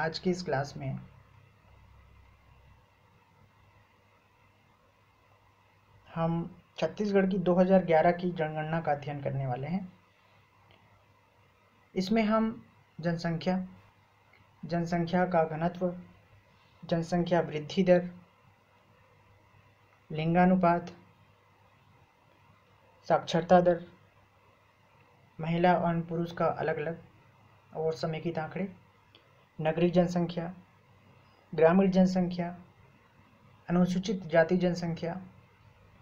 आज की इस क्लास में हम छत्तीसगढ़ की 2011 की जनगणना का अध्ययन करने वाले हैं इसमें हम जनसंख्या जनसंख्या का घनत्व जनसंख्या वृद्धि दर लिंगानुपात साक्षरता दर महिला और पुरुष का अलग अलग और समय की आंकड़े नगरीय जनसंख्या ग्रामीण जनसंख्या अनुसूचित जाति जनसंख्या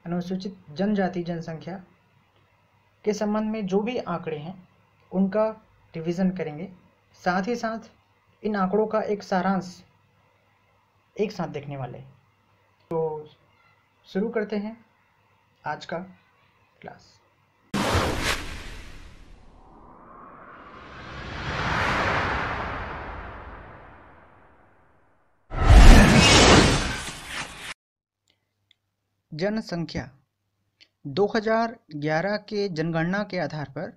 अनुसूचित जनजाति जनसंख्या के संबंध में जो भी आंकड़े हैं उनका रिवीजन करेंगे साथ ही साथ इन आंकड़ों का एक सारांश एक साथ देखने वाले तो शुरू करते हैं आज का क्लास जनसंख्या 2011 के जनगणना के आधार पर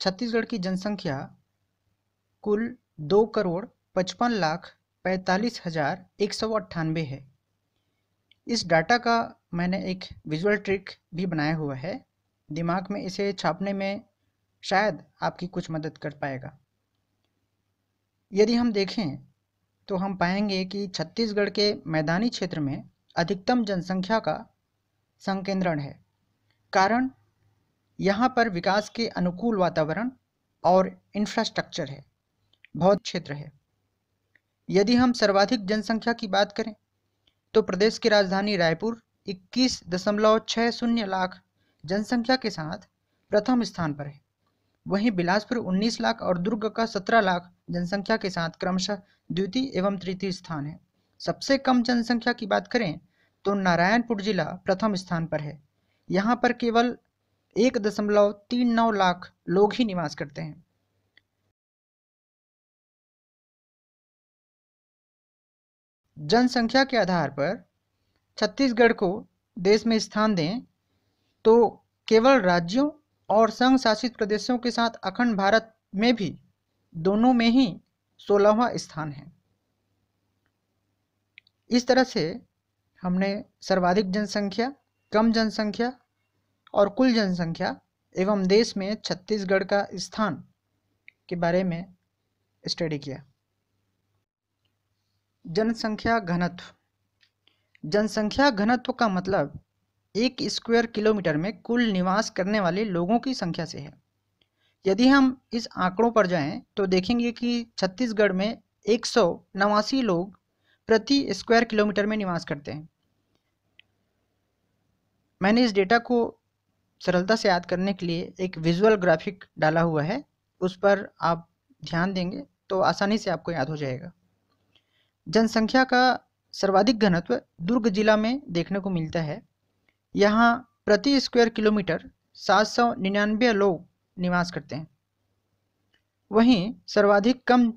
छत्तीसगढ़ की जनसंख्या कुल दो करोड़ पचपन लाख पैंतालीस हज़ार एक सौ अट्ठानबे है इस डाटा का मैंने एक विजुअल ट्रिक भी बनाया हुआ है दिमाग में इसे छापने में शायद आपकी कुछ मदद कर पाएगा यदि हम देखें तो हम पाएंगे कि छत्तीसगढ़ के मैदानी क्षेत्र में अधिकतम जनसंख्या का संकेंद्रण है कारण यहाँ पर विकास के अनुकूल वातावरण और इंफ्रास्ट्रक्चर है बहुत क्षेत्र है यदि हम सर्वाधिक जनसंख्या की बात करें तो प्रदेश की राजधानी रायपुर इक्कीस दशमलव छः शून्य लाख जनसंख्या के साथ प्रथम स्थान पर है वहीं बिलासपुर 19 लाख और दुर्ग का 17 लाख जनसंख्या के साथ क्रमशः द्वितीय एवं तृतीय स्थान है सबसे कम जनसंख्या की बात करें तो नारायणपुर जिला प्रथम स्थान पर है यहाँ पर केवल एक दशमलव तीन नौ लाख लोग ही निवास करते हैं जनसंख्या के आधार पर छत्तीसगढ़ को देश में स्थान दें तो केवल राज्यों और संघ शासित प्रदेशों के साथ अखंड भारत में भी दोनों में ही सोलहवा स्थान है इस तरह से हमने सर्वाधिक जनसंख्या कम जनसंख्या और कुल जनसंख्या एवं देश में छत्तीसगढ़ का स्थान के बारे में स्टडी किया जनसंख्या घनत्व जनसंख्या घनत्व का मतलब एक स्क्वायर किलोमीटर में कुल निवास करने वाले लोगों की संख्या से है यदि हम इस आंकड़ों पर जाएं तो देखेंगे कि छत्तीसगढ़ में एक लोग प्रति स्क्वायर किलोमीटर में निवास करते हैं मैंने इस डेटा को सरलता से याद करने के लिए एक विजुअल ग्राफिक डाला हुआ है उस पर आप ध्यान देंगे तो आसानी से आपको याद हो जाएगा जनसंख्या का सर्वाधिक घनत्व दुर्ग जिला में देखने को मिलता है यहाँ प्रति स्क्वायर किलोमीटर सात सौ निन्यानवे लोग निवास करते हैं वहीं सर्वाधिक कम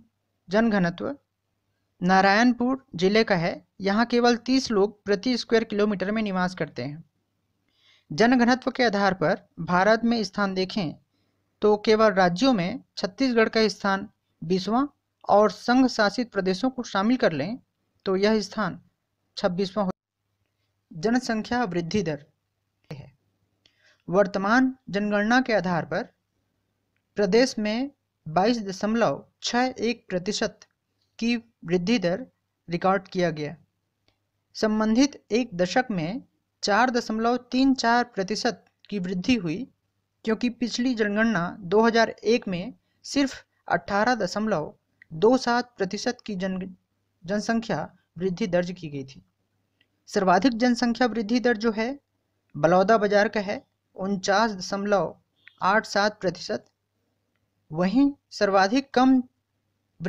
जन घनत्व नारायणपुर जिले का है यहाँ केवल तीस लोग प्रति स्क्वायर किलोमीटर में निवास करते हैं जनघनत्व के आधार पर भारत में स्थान देखें तो केवल राज्यों में छत्तीसगढ़ का स्थान बीसवां और संघ शासित प्रदेशों को शामिल कर लें तो यह स्थान छब्बीसवां जनसंख्या वृद्धि दर है वर्तमान जनगणना के आधार पर प्रदेश में बाईस दशमलव छः एक प्रतिशत की वृद्धि दर रिकॉर्ड किया गया संबंधित एक दशक में चार दशमलव तीन चार प्रतिशत की वृद्धि हुई क्योंकि पिछली जनगणना 2001 में सिर्फ अठारह दशमलव दो सात प्रतिशत की जन जनसंख्या वृद्धि दर्ज की गई थी सर्वाधिक जनसंख्या वृद्धि दर जो है बलौदा बाजार का है उनचास दशमलव आठ सात प्रतिशत वहीं सर्वाधिक कम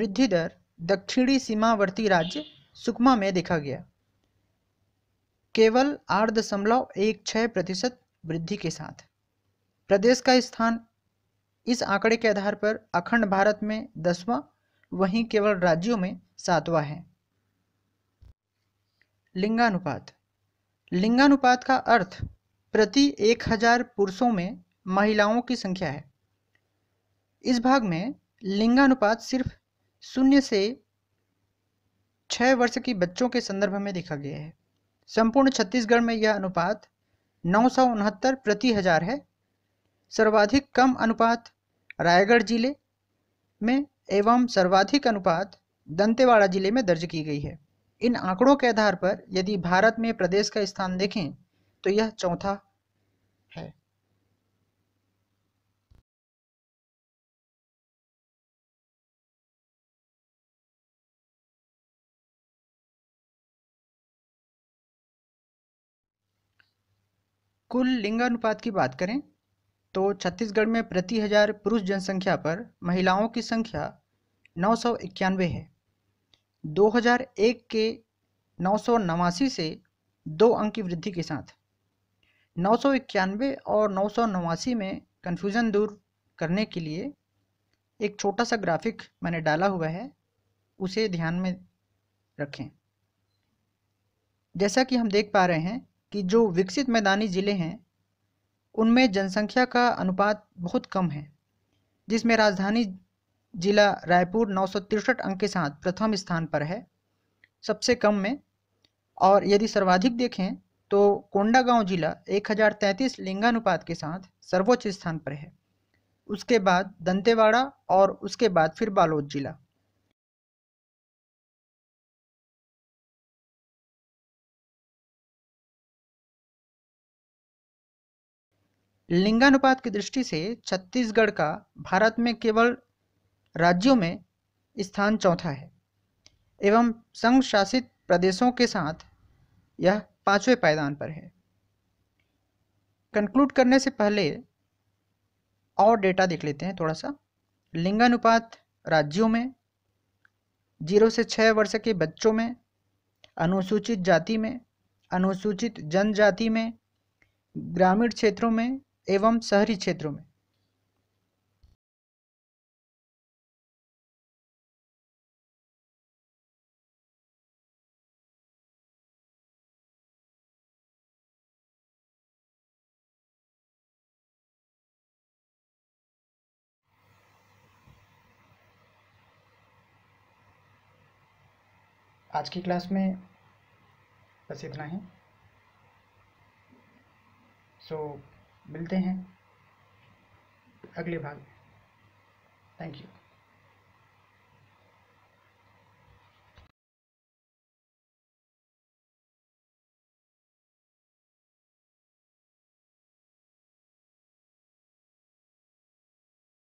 वृद्धि दर दक्षिणी सीमावर्ती राज्य सुकमा में देखा गया केवल आठ दशमलव एक छः प्रतिशत वृद्धि के साथ प्रदेश का स्थान इस आंकड़े के आधार पर अखंड भारत में दसवां वहीं केवल राज्यों में सातवां है लिंगानुपात लिंगानुपात का अर्थ प्रति एक हजार पुरुषों में महिलाओं की संख्या है इस भाग में लिंगानुपात सिर्फ शून्य से छह वर्ष की बच्चों के संदर्भ में देखा गया है संपूर्ण छत्तीसगढ़ में यह अनुपात नौ सौ उनहत्तर प्रति हजार है सर्वाधिक कम अनुपात रायगढ़ जिले में एवं सर्वाधिक अनुपात दंतेवाड़ा जिले में दर्ज की गई है इन आंकड़ों के आधार पर यदि भारत में प्रदेश का स्थान देखें तो यह चौथा कुल लिंगानुपात की बात करें तो छत्तीसगढ़ में प्रति हजार पुरुष जनसंख्या पर महिलाओं की संख्या नौ सौ इक्यानवे है 2001 के नौ सौ नवासी से दो अंक की वृद्धि के साथ नौ सौ इक्यानवे और नौ सौ नवासी में कन्फ्यूज़न दूर करने के लिए एक छोटा सा ग्राफिक मैंने डाला हुआ है उसे ध्यान में रखें जैसा कि हम देख पा रहे हैं कि जो विकसित मैदानी ज़िले हैं उनमें जनसंख्या का अनुपात बहुत कम है जिसमें राजधानी जिला रायपुर नौ अंक के साथ प्रथम स्थान पर है सबसे कम में और यदि सर्वाधिक देखें तो कोंडागांव जिला 1033 लिंगानुपात के साथ सर्वोच्च स्थान पर है उसके बाद दंतेवाड़ा और उसके बाद फिर बालोद जिला लिंगानुपात की दृष्टि से छत्तीसगढ़ का भारत में केवल राज्यों में स्थान चौथा है एवं संघ शासित प्रदेशों के साथ यह पांचवें पायदान पर है कंक्लूड करने से पहले और डेटा देख लेते हैं थोड़ा सा लिंगानुपात राज्यों में जीरो से छः वर्ष के बच्चों में अनुसूचित जाति में अनुसूचित जनजाति में ग्रामीण क्षेत्रों में एवं शहरी क्षेत्रों में आज की क्लास में बस इतना ही सो so, मिलते हैं अगले भाग में थैंक यू